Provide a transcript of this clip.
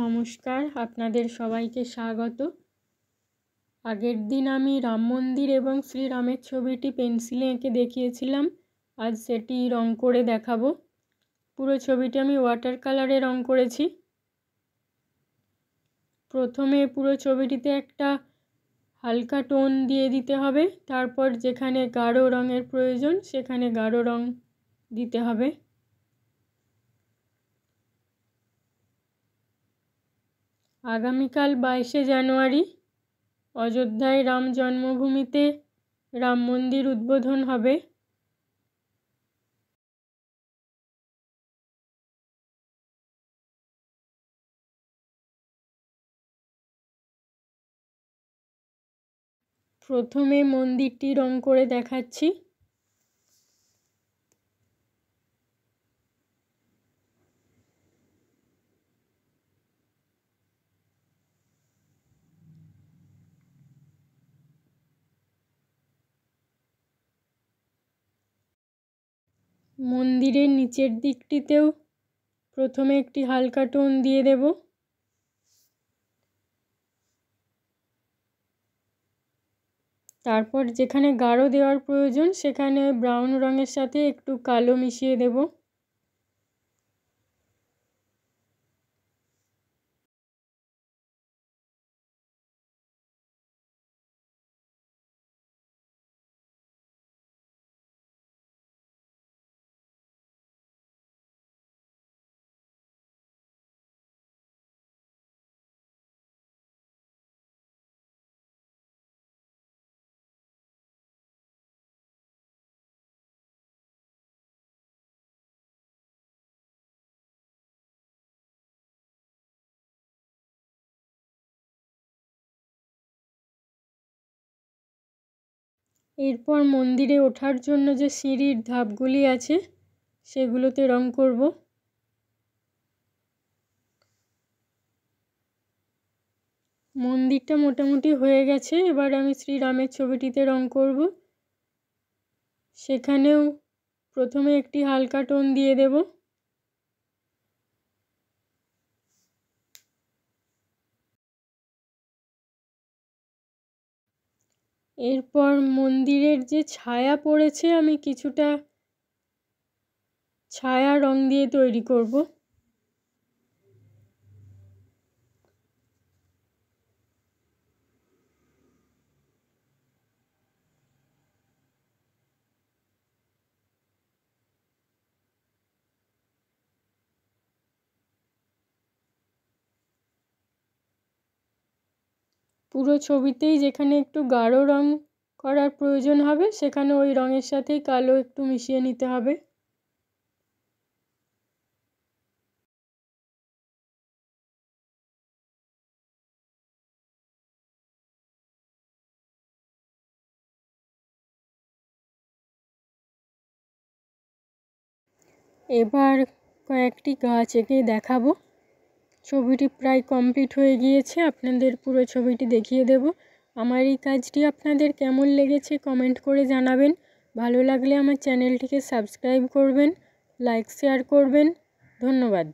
নমস্কার আপনাদের সবাইকে স্বাগত আগের দিন আমি রাম মন্দির এবং শ্রীরামের ছবিটি পেন্সিলে এঁকে দেখিয়েছিলাম আজ সেটি রং করে দেখাবো পুরো ছবিটি আমি ওয়াটার কালারে রং করেছি প্রথমে পুরো ছবিটিতে একটা হালকা টোন দিয়ে দিতে হবে তারপর যেখানে গাঢ় রঙের প্রয়োজন সেখানে গাঢ় রং দিতে হবে আগামীকাল বাইশে জানুয়ারি অযোধ্যায় রাম জন্মভূমিতে রাম মন্দির উদ্বোধন হবে প্রথমে মন্দিরটি রং করে দেখাচ্ছি মন্দিরের নিচের দিকটিতেও প্রথমে একটি হালকা টোন দিয়ে দেব তারপর যেখানে গাঢ় দেওয়ার প্রয়োজন সেখানে ব্রাউন রঙের সাথে একটু কালো মিশিয়ে দেবো এরপর মন্দিরে ওঠার জন্য যে সিঁড়ির ধাপগুলি আছে সেগুলোতে রং করব মন্দিরটা মোটামুটি হয়ে গেছে এবার আমি শ্রীরামের ছবিটিতে রং করব সেখানেও প্রথমে একটি হালকা টোন দিয়ে দেবো এরপর মন্দিরের যে ছায়া পড়েছে আমি কিছুটা ছায়া রং দিয়ে তৈরি করব পুরো ছবিতেই যেখানে একটু গাঢ় রঙ করার প্রয়োজন হবে সেখানে ওই রঙের সাথেই কালো একটু মিশিয়ে নিতে হবে এবার কয়েকটি গাছ একে দেখাবো ছবিটি প্রায় কমপ্লিট হয়ে গিয়েছে আপনাদের পুরো ছবিটি দেখিয়ে দেব আমার এই কাজটি আপনাদের কেমন লেগেছে কমেন্ট করে জানাবেন ভালো লাগলে আমার চ্যানেলটিকে সাবস্ক্রাইব করবেন লাইক শেয়ার করবেন ধন্যবাদ